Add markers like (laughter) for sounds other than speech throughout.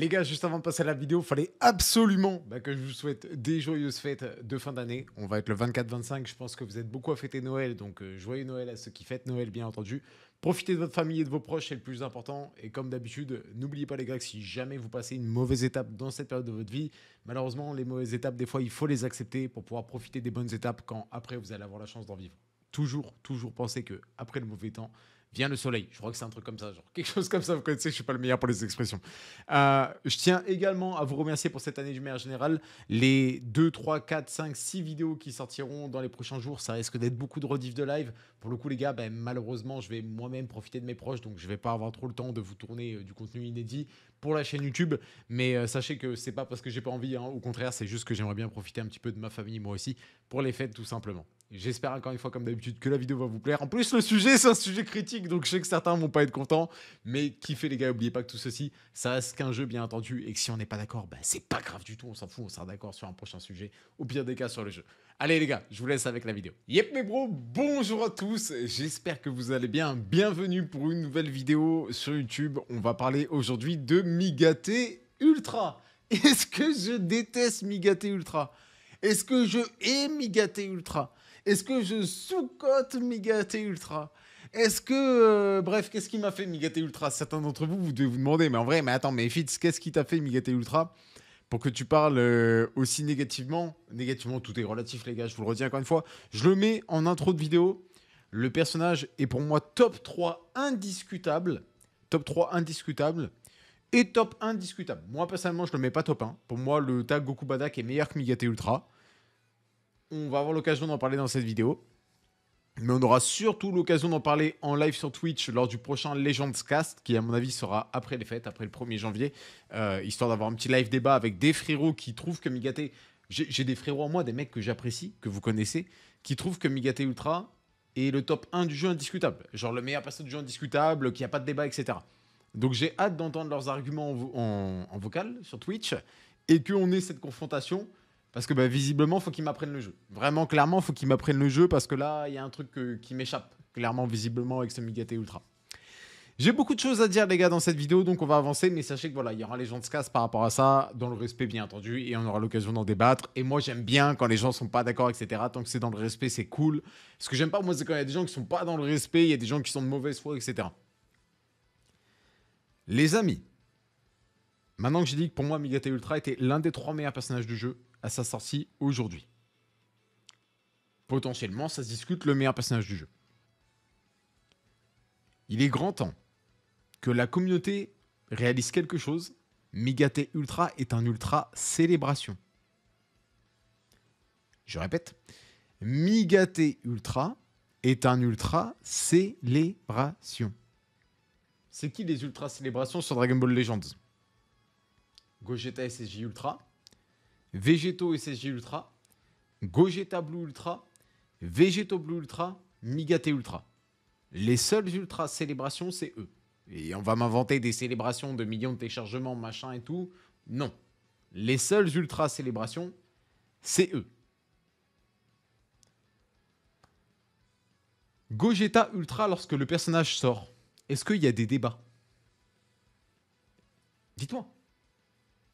Les gars, juste avant de passer à la vidéo, il fallait absolument bah, que je vous souhaite des joyeuses fêtes de fin d'année. On va être le 24-25, je pense que vous êtes beaucoup à fêter Noël, donc euh, joyeux Noël à ceux qui fêtent Noël, bien entendu. Profitez de votre famille et de vos proches, c'est le plus important. Et comme d'habitude, n'oubliez pas les gars si jamais vous passez une mauvaise étape dans cette période de votre vie, malheureusement, les mauvaises étapes, des fois, il faut les accepter pour pouvoir profiter des bonnes étapes quand après vous allez avoir la chance d'en vivre. Toujours, toujours penser que après le mauvais temps, vient le soleil. Je crois que c'est un truc comme ça, genre quelque chose comme ça. Vous connaissez, je suis pas le meilleur pour les expressions. Euh, je tiens également à vous remercier pour cette année du maire général. Les 2, 3, 4, 5, 6 vidéos qui sortiront dans les prochains jours, ça risque d'être beaucoup de rediff de live. Pour le coup, les gars, ben, malheureusement, je vais moi-même profiter de mes proches, donc je vais pas avoir trop le temps de vous tourner euh, du contenu inédit pour la chaîne YouTube. Mais euh, sachez que c'est pas parce que j'ai pas envie, hein. au contraire, c'est juste que j'aimerais bien profiter un petit peu de ma famille moi aussi pour les fêtes tout simplement. J'espère encore une fois, comme d'habitude, que la vidéo va vous plaire. En plus, le sujet, c'est un sujet critique, donc je sais que certains vont pas être contents. Mais kiffez les gars, n'oubliez pas que tout ceci, ça reste qu'un jeu, bien entendu. Et que si on n'est pas d'accord, ben c'est pas grave du tout, on s'en fout, on sera d'accord sur un prochain sujet. Au pire des cas, sur le jeu. Allez les gars, je vous laisse avec la vidéo. Yep mes bros, bonjour à tous, j'espère que vous allez bien. Bienvenue pour une nouvelle vidéo sur YouTube. On va parler aujourd'hui de Migaté Ultra. Est-ce que je déteste Migaté Ultra Est-ce que je hais Migaté Ultra est-ce que je sous-cote Migaté Ultra Est-ce que. Euh, bref, qu'est-ce qui m'a fait Migate Ultra Certains d'entre vous, vous devez vous demander, mais en vrai, mais attends, mais Fitz, qu'est-ce qui t'a fait Migate Ultra pour que tu parles euh, aussi négativement Négativement, tout est relatif, les gars, je vous le redis encore une fois. Je le mets en intro de vidéo. Le personnage est pour moi top 3 indiscutable. Top 3 indiscutable et top indiscutable. Moi, personnellement, je le mets pas top 1. Pour moi, le tag Goku Badak est meilleur que Migate Ultra. On va avoir l'occasion d'en parler dans cette vidéo. Mais on aura surtout l'occasion d'en parler en live sur Twitch lors du prochain Legends Cast, qui à mon avis sera après les fêtes, après le 1er janvier, euh, histoire d'avoir un petit live débat avec des frérots qui trouvent que Migaté... J'ai des frérots en moi, des mecs que j'apprécie, que vous connaissez, qui trouvent que Migaté Ultra est le top 1 du jeu indiscutable. Genre le meilleur personnage du jeu indiscutable, qui n'a a pas de débat, etc. Donc j'ai hâte d'entendre leurs arguments en, en, vocal sur Twitch et qu'on ait cette confrontation parce que visiblement, bah, visiblement, faut qu'il m'apprenne le jeu. Vraiment, clairement, faut qu'il m'apprenne le jeu parce que là, il y a un truc qui m'échappe, clairement, visiblement, avec ce Migate Ultra. J'ai beaucoup de choses à dire, les gars, dans cette vidéo, donc on va avancer. Mais sachez que voilà, il y aura les gens de se cassent par rapport à ça, dans le respect, bien entendu, et on aura l'occasion d'en débattre. Et moi, j'aime bien quand les gens sont pas d'accord, etc. Tant que c'est dans le respect, c'est cool. Ce que j'aime pas, moi, c'est quand il y a des gens qui sont pas dans le respect, il y a des gens qui sont de mauvaise foi, etc. Les amis, maintenant que j'ai dit que pour moi, Migate Ultra était l'un des trois meilleurs personnages du jeu, à sa sortie aujourd'hui. Potentiellement, ça se discute le meilleur personnage du jeu. Il est grand temps que la communauté réalise quelque chose. Migate Ultra est un ultra célébration. Je répète, Migate Ultra est un ultra célébration. C'est qui les ultra célébrations sur Dragon Ball Legends Gogeta SSJ Ultra, Végétaux SSG Ultra, Gogeta Blue Ultra, Végétaux Blue Ultra, Migate Ultra. Les seules Ultra célébrations, c'est eux. Et on va m'inventer des célébrations de millions de téléchargements, machin et tout. Non. Les seules Ultra célébrations, c'est eux. Gogeta Ultra lorsque le personnage sort. Est-ce qu'il y a des débats Dites-moi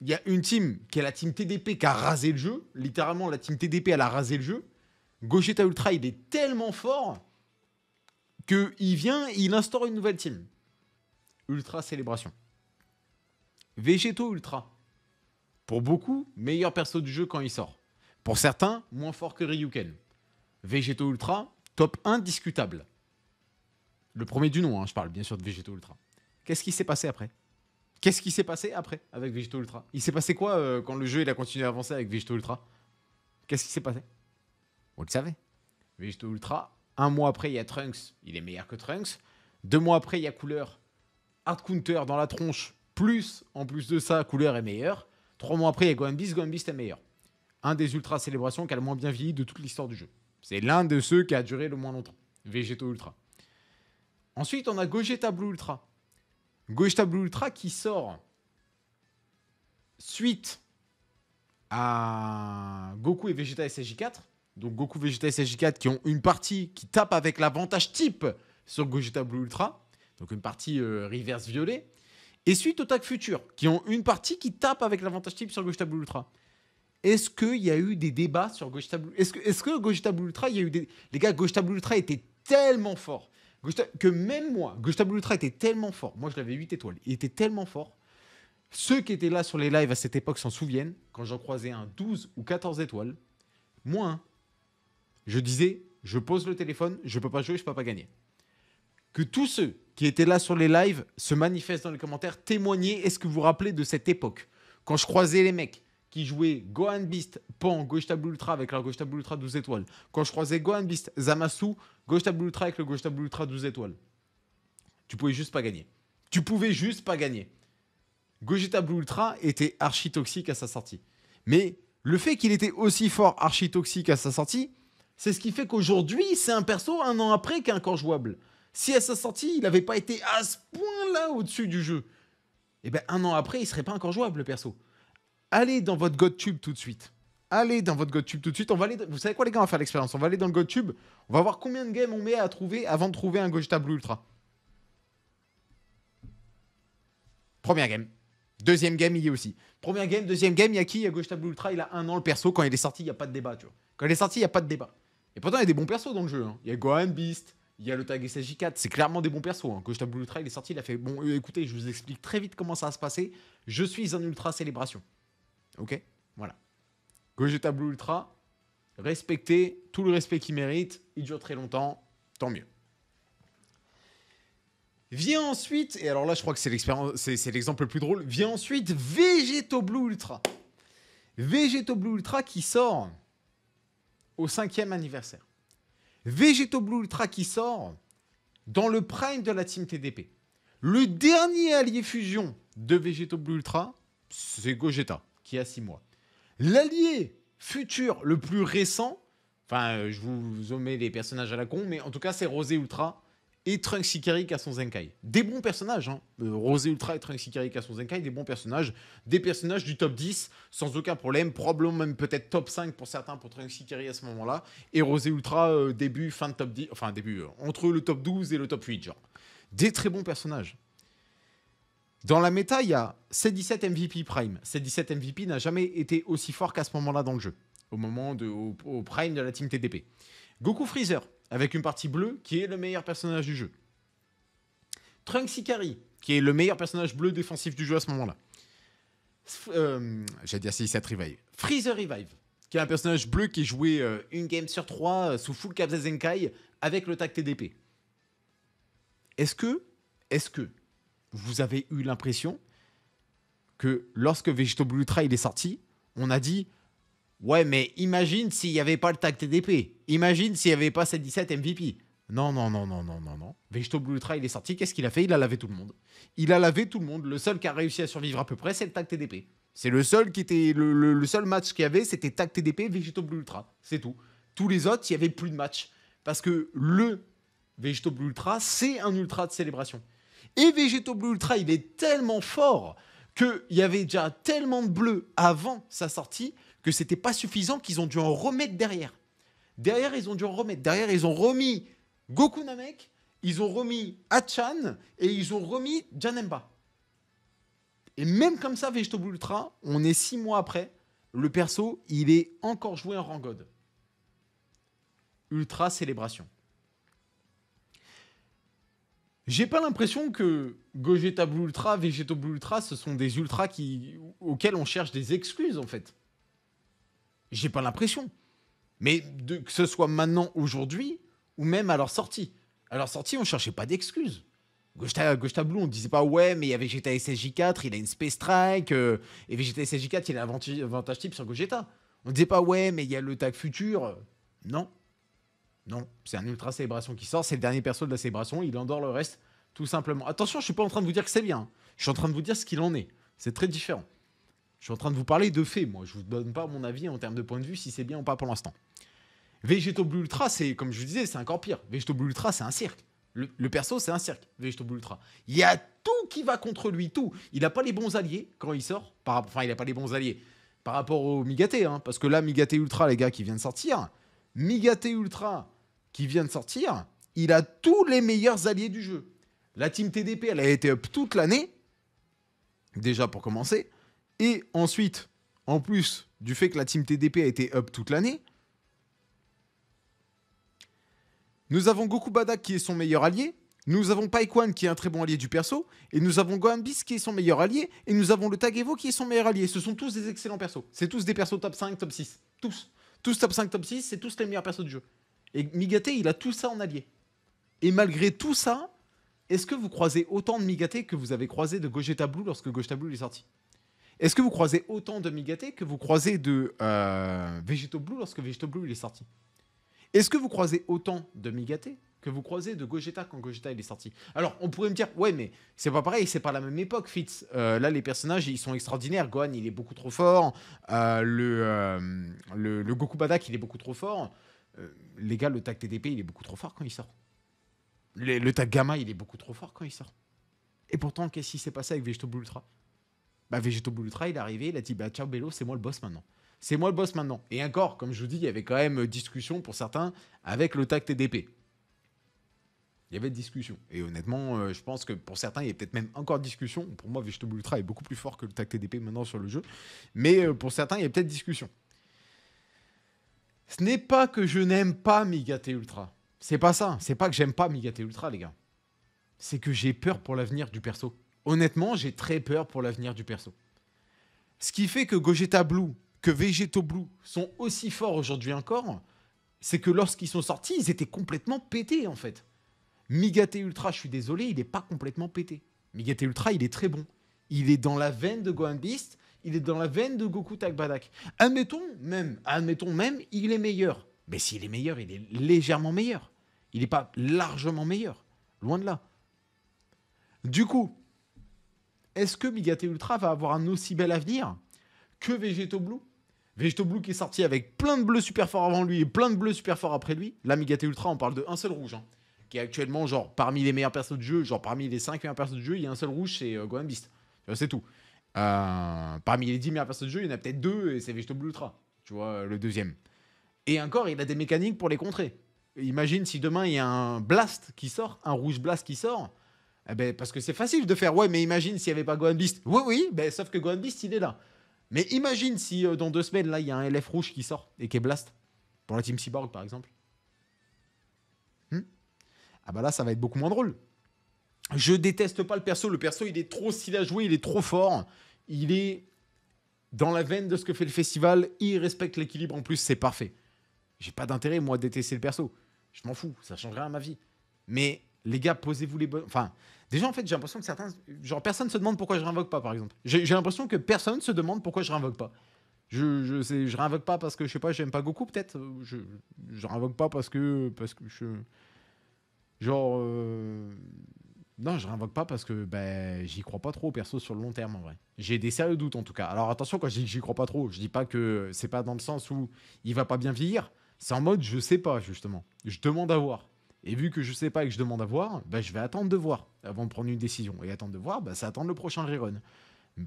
il y a une team qui est la team TDP qui a rasé le jeu. Littéralement, la team TDP, elle a rasé le jeu. Gogeta Ultra, il est tellement fort qu'il il vient, il instaure une nouvelle team. Ultra célébration. Végéto Ultra. Pour beaucoup, meilleur perso du jeu quand il sort. Pour certains, moins fort que Ryuken. Végéto Ultra, top indiscutable. Le premier du nom, hein, je parle bien sûr de Végéto Ultra. Qu'est-ce qui s'est passé après Qu'est-ce qui s'est passé après avec Vegeta Ultra Il s'est passé quoi euh, quand le jeu il a continué à avancer avec Vegeto Ultra Qu'est-ce qui s'est passé On le savez. Vegeta Ultra, un mois après, il y a Trunks. Il est meilleur que Trunks. Deux mois après, il y a Couleur. Hard Counter dans la tronche. Plus, en plus de ça, Couleur est meilleur. Trois mois après, il y a Gohan Beast. est meilleur. Un des ultra célébrations qui a le moins bien vieilli de toute l'histoire du jeu. C'est l'un de ceux qui a duré le moins longtemps. Vegeto Ultra. Ensuite, on a Gogeta Blue Ultra. Goishta Blue Ultra qui sort suite à Goku et Vegeta ssj 4 Donc Goku, Vegeta et 4 qui ont une partie qui tape avec l'avantage type sur Gogeta Blue Ultra. Donc une partie euh, reverse violet. Et suite au tag futur qui ont une partie qui tape avec l'avantage type sur Gogeta Blue Ultra. Est-ce qu'il y a eu des débats sur Gogeta Blue Est-ce que, est que Blue Ultra, il y a eu des... Les gars, Gogeta Blue Ultra était tellement fort que même moi, Gustave Lutra était tellement fort, moi je l'avais 8 étoiles, il était tellement fort, ceux qui étaient là sur les lives à cette époque s'en souviennent, quand j'en croisais un 12 ou 14 étoiles, moi, je disais, je pose le téléphone, je peux pas jouer, je peux pas gagner. Que tous ceux qui étaient là sur les lives se manifestent dans les commentaires, témoignez, est-ce que vous vous rappelez de cette époque Quand je croisais les mecs qui jouait Gohan Beast, Pan, Table Ultra avec la Table Ultra 12 étoiles. Quand je croisais Gohan Beast, Zamasu, Table Ultra avec le Table Ultra 12 étoiles. Tu pouvais juste pas gagner. Tu pouvais juste pas gagner. Gogeta Blue Ultra était archi toxique à sa sortie. Mais le fait qu'il était aussi fort archi toxique à sa sortie, c'est ce qui fait qu'aujourd'hui, c'est un perso un an après qu'un corps jouable. Si à sa sortie, il n'avait pas été à ce point-là au-dessus du jeu, et eh ben un an après, il serait pas encore jouable le perso allez dans votre GodTube tout de suite. Allez dans votre GodTube tout de suite. On va aller, vous savez quoi, les gars, on va faire l'expérience. On va aller dans le GodTube. On va voir combien de games on met à trouver avant de trouver un Gogeta Blue Ultra. Première game. Deuxième game, il y est aussi. Première game, deuxième game, il y a qui Il y a Gogeta Blue Ultra, il a un an le perso. Quand il est sorti, il n'y a pas de débat, Quand il est sorti, il n'y a pas de débat. Et pourtant, il y a des bons persos dans le jeu. Hein. Il y a Gohan Beast, il y a le Tag SJ 4. C'est clairement des bons persos. Hein. Gogeta Blue Ultra, il est sorti, il a fait Bon, euh, écoutez, je vous explique très vite comment ça va se passer. Je suis en Ultra Célébration. Ok Voilà. Gogeta Blue Ultra, respecté, tout le respect qu'il mérite. Il dure très longtemps, tant mieux. Vient ensuite, et alors là je crois que c'est l'exemple le plus drôle, vient ensuite Végéto Blue Ultra. Végéto Blue Ultra qui sort au cinquième anniversaire. Végéto Blue Ultra qui sort dans le prime de la team TDP. Le dernier allié fusion de Végéto Blue Ultra, c'est Gogeta qui a 6 mois. L'allié futur le plus récent, enfin, euh, je vous omets les personnages à la con, mais en tout cas, c'est Rosé Ultra et Trunks Ikari qui son Zenkai. Des bons personnages, hein. Euh, Rosé Ultra et Trunks Ikari qui son Zenkai, des bons personnages. Des personnages du top 10, sans aucun problème. Probablement même peut-être top 5 pour certains, pour Trunks Ikari à ce moment-là. Et Rosé Ultra, euh, début, fin de top 10, enfin début, entre le top 12 et le top 8, genre. Des très bons personnages. Dans la méta, il y a C17 MVP Prime. C17 MVP n'a jamais été aussi fort qu'à ce moment-là dans le jeu, au moment de, au, Prime de la team TDP. Goku Freezer, avec une partie bleue, qui est le meilleur personnage du jeu. Trunks Ikari, qui est le meilleur personnage bleu défensif du jeu à ce moment-là. J'allais dire C-17 Revive. Freezer Revive, qui est un personnage bleu qui est joué euh, une game sur trois euh, sous full cap Zenkai avec le tag TDP. Est-ce que, est-ce que vous avez eu l'impression que lorsque Blue Ultra il est sorti, on a dit Ouais, mais imagine s'il n'y avait pas le tag TDP. Imagine s'il n'y avait pas cette 17 MVP. Non, non, non, non, non, non, non. Blue Ultra, il est sorti. Qu'est-ce qu'il a fait Il a lavé tout le monde. Il a lavé tout le monde. Le seul qui a réussi à survivre à peu près, c'est le tag TDP. C'est le seul qui était le, seul match qu'il y avait, c'était tag TDP, Blue Ultra. C'est tout. Tous les autres, il n'y avait plus de match. Parce que le Blue Ultra, c'est un ultra de célébration. Et Vegeto Blue Ultra, il est tellement fort qu'il y avait déjà tellement de bleu avant sa sortie que c'était pas suffisant qu'ils ont dû en remettre derrière. Derrière, ils ont dû en remettre. Derrière, ils ont remis Goku Namek, ils ont remis Hachan et ils ont remis Janemba. Et même comme ça, Vegeto Blue Ultra, on est six mois après, le perso, il est encore joué en rangode. Ultra célébration. J'ai pas l'impression que Gogeta Blue Ultra, Vegeta Blue Ultra, ce sont des ultras qui, auxquels on cherche des excuses en fait. J'ai pas l'impression. Mais que ce soit maintenant, aujourd'hui, ou même à leur sortie. À leur sortie, on cherchait pas d'excuses. Gogeta, Gogeta Blue, on disait pas ouais, mais il y a Vegeta SSJ4, il a une Space Strike, euh, et Vegeta SSJ4, il a un avantage type sur Gogeta. On disait pas ouais, mais il y a le tag futur. Non. Non, c'est un ultra célébration qui sort, c'est le dernier perso de la célébration, il endort le reste, tout simplement. Attention, je suis pas en train de vous dire que c'est bien, hein. je suis en train de vous dire ce qu'il en est. C'est très différent. Je suis en train de vous parler de fait, moi. Je vous donne pas mon avis en termes de point de vue si c'est bien ou pas pour l'instant. Vegeto Blue Ultra, c'est comme je vous disais, c'est encore pire. Vegeto Blue Ultra, c'est un cirque. Le, perso, c'est un cirque, Vegeto Blue Ultra. Il y a tout qui va contre lui, tout. Il n'a pas les bons alliés quand il sort. Par, enfin, il n'a pas les bons alliés par rapport au Migaté, hein, parce que là, Migaté Ultra, les gars, qui viennent de sortir, Migate Ultra, qui vient de sortir, il a tous les meilleurs alliés du jeu. La team TDP, elle a été up toute l'année, déjà pour commencer. Et ensuite, en plus du fait que la team TDP a été up toute l'année, nous avons Goku Badak qui est son meilleur allié, nous avons Paikwan qui est un très bon allié du perso, et nous avons Gohan qui est son meilleur allié, et nous avons le Tagevo qui est son meilleur allié. Ce sont tous des excellents persos. C'est tous des persos top 5, top 6. Tous tous top 5, top 6, c'est tous les meilleurs persos du jeu. Et Migaté, il a tout ça en allié. Et malgré tout ça, est-ce que vous croisez autant de Migaté que vous avez croisé de Gogeta Blue lorsque Gogeta Blue est sorti Est-ce que vous croisez autant de Migaté que vous croisez de euh, Vegeto Blue lorsque Vegeto Blue est sorti Est-ce que vous croisez autant de Migaté que vous croisez de Gogeta quand Gogeta il est sorti. Alors, on pourrait me dire, ouais, mais c'est pas pareil, c'est pas la même époque, Fitz. Euh, là, les personnages, ils sont extraordinaires. Gohan, il est beaucoup trop fort. Euh, euh, le, le, Goku Badak, il est beaucoup trop fort. les gars, le tag TDP, il est beaucoup trop fort quand il sort. Le, tag Gamma, il est beaucoup trop fort quand il sort. Et pourtant, qu'est-ce qui s'est passé avec Vegeto Bulutra Ultra Bah, Vegeto il est arrivé, il a dit, bah, ciao, Bello, c'est moi le boss maintenant c'est moi le boss maintenant. Et encore, comme je vous dis, il y avait quand même discussion pour certains avec le tag TDP il y avait discussion. Et honnêtement, euh, je pense que pour certains, il y a peut-être même encore discussion. Pour moi, Vegetable Ultra est beaucoup plus fort que le Tacté TDP maintenant sur le jeu. Mais euh, pour certains, il y a peut-être discussion. Ce n'est pas que je n'aime pas Migate Ultra. C'est pas ça. C'est pas que j'aime pas Migate Ultra, les gars. C'est que j'ai peur pour l'avenir du perso. Honnêtement, j'ai très peur pour l'avenir du perso. Ce qui fait que Gogeta Blue, que Vegeto Blue sont aussi forts aujourd'hui encore, c'est que lorsqu'ils sont sortis, ils étaient complètement pétés en fait. Migate Ultra, je suis désolé, il n'est pas complètement pété. Migate Ultra, il est très bon. Il est dans la veine de Gohan Beast, il est dans la veine de Goku Takbadak. Admettons même, admettons même, il est meilleur. Mais s'il est meilleur, il est légèrement meilleur. Il n'est pas largement meilleur. Loin de là. Du coup, est-ce que Migate Ultra va avoir un aussi bel avenir que Vegeto Blue Vegeto Blue qui est sorti avec plein de bleus super forts avant lui et plein de bleus super forts après lui. Là, Migate Ultra, on parle de un seul rouge. Hein qui est actuellement, genre, parmi les meilleurs persos de jeu, genre, parmi les 5 meilleurs persos de jeu, il y a un seul rouge, c'est euh, Gohan Beast. C'est tout. Euh, parmi les 10 meilleurs persos de jeu, il y en a peut-être deux, et c'est Blue Ultra, tu vois, euh, le deuxième. Et encore, il a des mécaniques pour les contrer. Imagine si demain, il y a un Blast qui sort, un rouge Blast qui sort, eh ben, parce que c'est facile de faire, ouais, mais imagine s'il n'y avait pas Gohan Beast. Oui, oui, ben, sauf que Gohan Beast, il est là. Mais imagine si dans deux semaines, là, il y a un LF rouge qui sort et qui est Blast. Pour la Team Cyborg, par exemple ah bah là, ça va être beaucoup moins drôle. Je déteste pas le perso. Le perso, il est trop stylé à jouer, il est trop fort. Il est dans la veine de ce que fait le festival. Il respecte l'équilibre en plus, c'est parfait. J'ai pas d'intérêt, moi, à détester le perso. Je m'en fous, ça changera à ma vie. Mais les gars, posez-vous les bonnes. Enfin, déjà, en fait, j'ai l'impression que certains. Genre, personne se demande pourquoi je réinvoque pas, par exemple. J'ai l'impression que personne se demande pourquoi je réinvoque pas. Je, je, sais, je réinvoque pas parce que je sais pas, j'aime pas Goku, peut-être. Je, je réinvoque pas parce que. Parce que je. Genre. Euh, non, je réinvoque pas parce que ben, j'y crois pas trop, perso, sur le long terme, en vrai. J'ai des sérieux doutes, en tout cas. Alors attention, quand je dis que j'y crois pas trop, je dis pas que c'est pas dans le sens où il va pas bien vieillir. C'est en mode, je sais pas, justement. Je demande à voir. Et vu que je sais pas et que je demande à voir, ben, je vais attendre de voir avant de prendre une décision. Et attendre de voir, ben, c'est attendre le prochain rerun.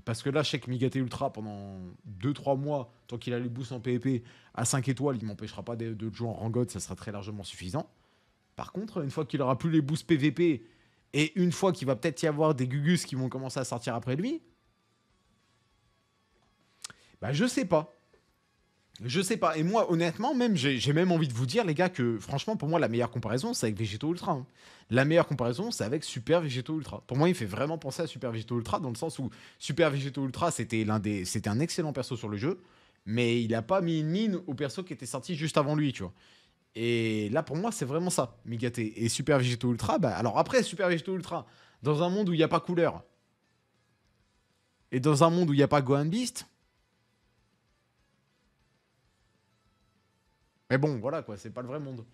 Parce que là, je sais Ultra, pendant 2-3 mois, tant qu'il a les boosts en PvP e à 5 étoiles, il m'empêchera pas de, de jouer en rangode, ça sera très largement suffisant. Par contre, une fois qu'il aura plus les boosts PVP et une fois qu'il va peut-être y avoir des Gugus qui vont commencer à sortir après lui, bah je sais pas. Je sais pas. Et moi, honnêtement, même j'ai même envie de vous dire, les gars, que franchement, pour moi, la meilleure comparaison, c'est avec Végéto Ultra. Hein. La meilleure comparaison, c'est avec Super Végéto Ultra. Pour moi, il fait vraiment penser à Super Végéto Ultra dans le sens où Super Végéto Ultra, c'était l'un des, c'était un excellent perso sur le jeu, mais il n'a pas mis une mine au perso qui était sorti juste avant lui, tu vois. Et là, pour moi, c'est vraiment ça, Migaté. Et Super Vegeto Ultra, bah, alors après, Super Vegeto Ultra, dans un monde où il n'y a pas couleur, et dans un monde où il n'y a pas Gohan Beast. Mais bon, voilà quoi, c'est pas le vrai monde.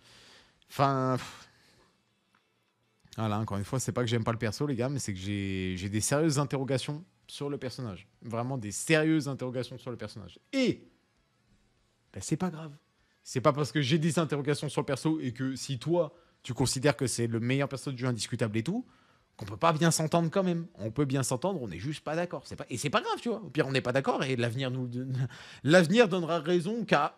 Enfin. Voilà, encore une fois, c'est pas que j'aime pas le perso, les gars, mais c'est que j'ai des sérieuses interrogations sur le personnage. Vraiment des sérieuses interrogations sur le personnage. Et. Bah, c'est pas grave. C'est pas parce que j'ai des interrogations sur le perso et que si toi, tu considères que c'est le meilleur perso du jeu indiscutable et tout, qu'on peut pas bien s'entendre quand même. On peut bien s'entendre, on n'est juste pas d'accord. C'est pas et c'est pas grave, tu vois. Au pire, on n'est pas d'accord et l'avenir nous (laughs) l'avenir donnera raison qu'à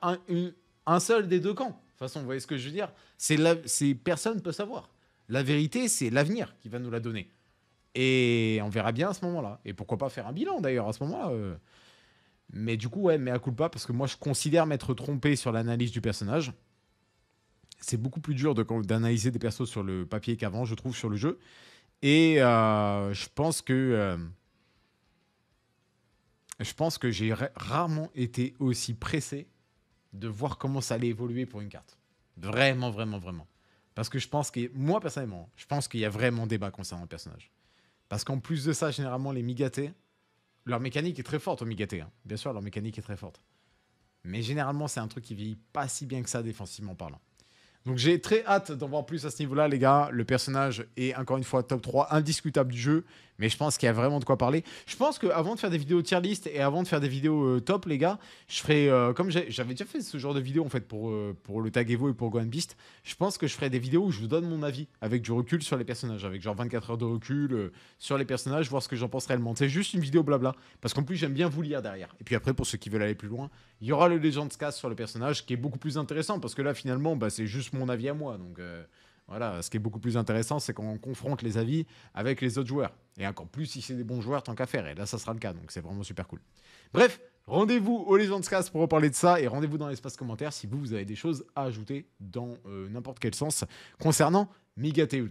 un, seul des deux camps. De toute façon, vous voyez ce que je veux dire C'est la... personne peut savoir. La vérité, c'est l'avenir qui va nous la donner. Et on verra bien à ce moment-là. Et pourquoi pas faire un bilan d'ailleurs à ce moment-là. Euh, mais du coup, ouais, mais à coup pas, parce que moi je considère m'être trompé sur l'analyse du personnage. C'est beaucoup plus dur d'analyser des persos sur le papier qu'avant, je trouve, sur le jeu. Et euh, je pense que. Euh, je pense que j'ai rarement été aussi pressé de voir comment ça allait évoluer pour une carte. Vraiment, vraiment, vraiment. Parce que je pense que, moi personnellement, je pense qu'il y a vraiment débat concernant le personnage. Parce qu'en plus de ça, généralement, les migatés, leur mécanique est très forte, au hein. Bien sûr, leur mécanique est très forte. Mais généralement, c'est un truc qui vieillit pas si bien que ça défensivement parlant. Donc j'ai très hâte d'en voir plus à ce niveau-là, les gars. Le personnage est encore une fois top 3, indiscutable du jeu, mais je pense qu'il y a vraiment de quoi parler. Je pense qu'avant de faire des vidéos tier list et avant de faire des vidéos euh, top, les gars, je ferai, euh, comme j'avais déjà fait ce genre de vidéo en fait pour, euh, pour le Tag Evo et pour Gohan Beast, je pense que je ferai des vidéos où je vous donne mon avis avec du recul sur les personnages, avec genre 24 heures de recul sur les personnages, voir ce que j'en pense réellement. C'est juste une vidéo blabla, parce qu'en plus j'aime bien vous lire derrière. Et puis après, pour ceux qui veulent aller plus loin, il y aura le Legends Cast sur le personnage qui est beaucoup plus intéressant, parce que là finalement, bah, c'est juste mon avis à moi. Donc euh, voilà, ce qui est beaucoup plus intéressant, c'est qu'on confronte les avis avec les autres joueurs. Et encore plus si c'est des bons joueurs, tant qu'à faire. Et là, ça sera le cas. Donc c'est vraiment super cool. Bref, rendez-vous au Cas pour reparler de ça. Et rendez-vous dans l'espace commentaire si vous, vous avez des choses à ajouter dans euh, n'importe quel sens concernant Migate Ultra.